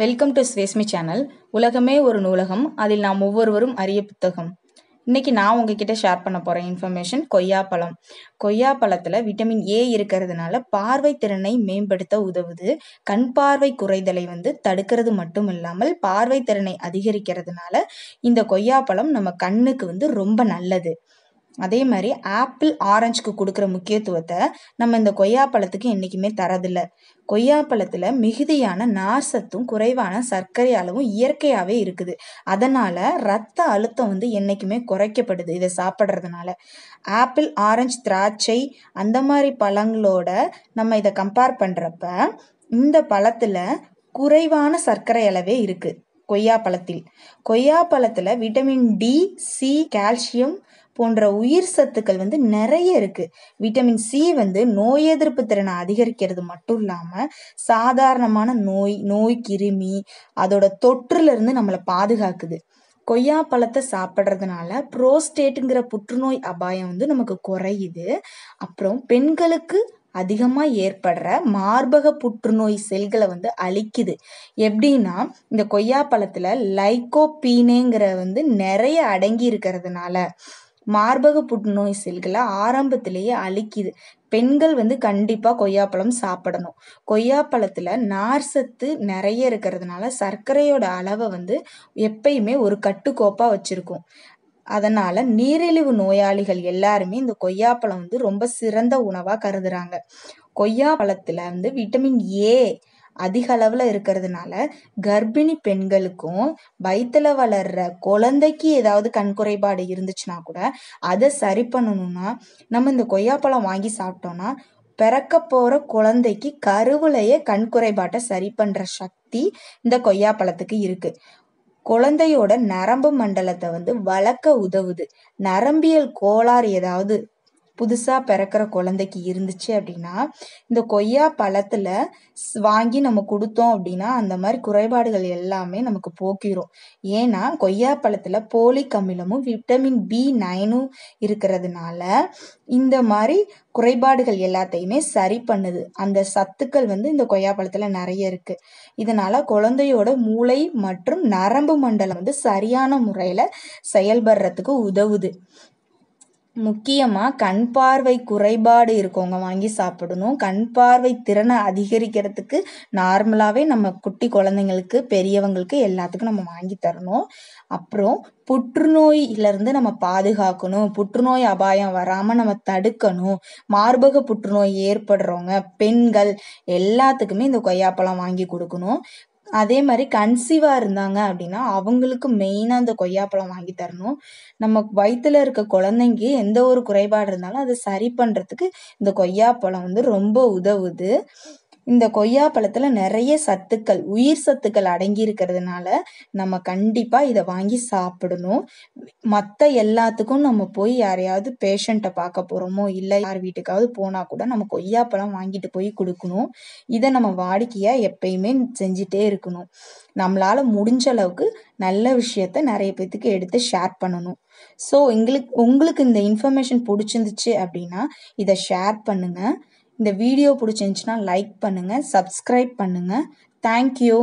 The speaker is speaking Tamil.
வெல்கம் டு ஸ்வேஸ்மி சேனல் உலகமே ஒரு நூலகம் அதில் நாம் ஒவ்வொருவரும் அரிய புத்தகம் இன்னைக்கு நான் உங்ககிட்ட ஷேர் பண்ண போகிறேன் இன்ஃபர்மேஷன் கொய்யாப்பழம் கொய்யாப்பழத்தில் விட்டமின் ஏ இருக்கிறதுனால பார்வை திறனை மேம்படுத்த உதவுது கண் பார்வை குறைதலை வந்து தடுக்கிறது மட்டும் இல்லாமல் பார்வை திறனை அதிகரிக்கிறதுனால இந்த கொய்யாப்பழம் நம்ம கண்ணுக்கு வந்து ரொம்ப நல்லது அதே மாதிரி ஆப்பிள் ஆரஞ்சுக்கு கொடுக்குற முக்கியத்துவத்தை நம்ம இந்த கொய்யாப்பழத்துக்கு என்றைக்குமே தரதில்லை கொய்யாப்பழத்தில் மிகுதியான நார்சத்தும் குறைவான சர்க்கரை அளவும் இயற்கையாகவே இருக்குது அதனால் ரத்த அழுத்தம் வந்து என்றைக்குமே குறைக்கப்படுது இதை சாப்பிட்றதுனால ஆப்பிள் ஆரஞ்சு திராட்சை அந்த மாதிரி பழங்களோட நம்ம இதை கம்பேர் பண்ணுறப்ப இந்த பழத்தில் குறைவான சர்க்கரை அளவே இருக்குது கொய்யாப்பழத்தில் கொய்யாப்பழத்தில் விட்டமின் டி சி கால்சியம் போன்ற உயிர் சத்துக்கள் வந்து நிறைய இருக்கு விட்டமின் சி வந்து நோய் எதிர்ப்பு திறனை அதிகரிக்கிறது மட்டும் இல்லாம சாதாரணமான நோய் நோய் கிருமி அதோட தொற்றுல இருந்து நம்மளை பாதுகாக்குது கொய்யா பழத்தை சாப்பிட்றதுனால புரோஸ்டேட்டுங்கிற புற்றுநோய் அபாயம் வந்து நமக்கு குறையுது அப்புறம் பெண்களுக்கு அதிகமாக ஏற்படுற மார்பக புற்றுநோய் செல்களை வந்து அழிக்குது எப்படின்னா இந்த கொய்யா பழத்துல லைகோபீனேங்கிற வந்து நிறைய அடங்கி இருக்கிறதுனால மார்பக புற்றுநோய் செல்களை ஆரம்பத்திலேயே அழிக்குது பெண்கள் வந்து கண்டிப்பாக கொய்யாப்பழம் சாப்பிடணும் கொய்யாப்பழத்தில் நார் சத்து நிறைய இருக்கிறதுனால சர்க்கரையோட அளவை வந்து எப்பயுமே ஒரு கட்டுக்கோப்பாக வச்சுருக்கும் அதனால் நீரிழிவு நோயாளிகள் எல்லாருமே இந்த கொய்யாப்பழம் வந்து ரொம்ப சிறந்த உணவாக கருதுகிறாங்க கொய்யாப்பழத்தில் வந்து விட்டமின் ஏ அதிக அளவில் இருக்கிறதுனால கர்ப்பிணி பெண்களுக்கும் வயிற்றில் வளர்கிற குழந்தைக்கு ஏதாவது கண் குறைபாடு இருந்துச்சுன்னா கூட அதை சரி பண்ணணும்னா நம்ம இந்த கொய்யாப்பழம் வாங்கி சாப்பிட்டோம்னா பிறக்க போகிற குழந்தைக்கு கருவிலையே கண் குறைபாட்டை சரி பண்ணுற சக்தி இந்த கொய்யாப்பழத்துக்கு இருக்குது குழந்தையோட நரம்பு மண்டலத்தை வந்து வளர்க்க உதவுது நரம்பியல் கோளாறு ஏதாவது புதுசாக பிறக்கிற குழந்தைக்கு இருந்துச்சு அப்படின்னா இந்த கொய்யா பழத்தில் வாங்கி நம்ம கொடுத்தோம் அப்படின்னா அந்த மாதிரி குறைபாடுகள் எல்லாமே நமக்கு போக்கிடும் ஏன்னா கொய்யா பழத்தில் போலிக் அமிலமும் விட்டமின் பி நைனும் இருக்கிறதுனால இந்த மாதிரி குறைபாடுகள் எல்லாத்தையுமே சரி பண்ணுது அந்த சத்துக்கள் வந்து இந்த கொய்யா பழத்தில் நிறைய இருக்குது இதனால் குழந்தையோட மூளை மற்றும் நரம்பு மண்டலம் வந்து சரியான முறையில் செயல்படுறதுக்கு உதவுது முக்கியமாக கண் பார்வை குறைபாடு இருக்கவங்க வாங்கி சாப்பிடணும் கண் பார்வை திறனை அதிகரிக்கிறதுக்கு நார்மலாகவே நம்ம குட்டி குழந்தைங்களுக்கு பெரியவங்களுக்கு எல்லாத்துக்கும் நம்ம வாங்கி தரணும் அப்புறம் புற்றுநோயிலிருந்து நம்ம பாதுகாக்கணும் புற்றுநோய் அபாயம் வராமல் நம்ம தடுக்கணும் மார்பக புற்றுநோய் ஏற்படுறவங்க பெண்கள் எல்லாத்துக்குமே இந்த கொய்யாப்பழம் வாங்கி கொடுக்கணும் அதே மாதிரி கன்சீவாக இருந்தாங்க அப்படின்னா அவங்களுக்கு மெயினாக அந்த கொய்யாப்பழம் வாங்கி தரணும் நம்ம வயிற்றுல இருக்க குழந்தைங்க எந்த ஒரு குறைபாடு இருந்தாலும் அதை சரி பண்ணுறதுக்கு இந்த கொய்யாப்பழம் வந்து ரொம்ப உதவுது இந்த கொய்யா பழத்துல நிறைய சத்துக்கள் உயிர் சத்துக்கள் அடங்கி இருக்கிறதுனால நம்ம கண்டிப்பா இதை வாங்கி சாப்பிடணும் மற்ற எல்லாத்துக்கும் நம்ம போய் யாரையாவது பேஷண்ட்டை பார்க்க போறோமோ இல்லை யார் வீட்டுக்காவது போனா கூட நம்ம கொய்யா பழம் வாங்கிட்டு போய் கொடுக்கணும் இதை நம்ம வாடிக்கையா எப்பயுமே செஞ்சுட்டே இருக்கணும் நம்மளால முடிஞ்ச அளவுக்கு நல்ல விஷயத்த நிறைய பேத்துக்கு எடுத்து ஷேர் பண்ணணும் ஸோ எங்களுக்கு உங்களுக்கு இந்த இன்ஃபர்மேஷன் பிடிச்சிருந்துச்சு அப்படின்னா இதை ஷேர் பண்ணுங்க இந்த வீடியோ பிடிச்சிருந்துச்சின்னா லைக் பண்ணுங்கள் சப்ஸ்கிரைப் பண்ணுங்கள் தேங்க்யூ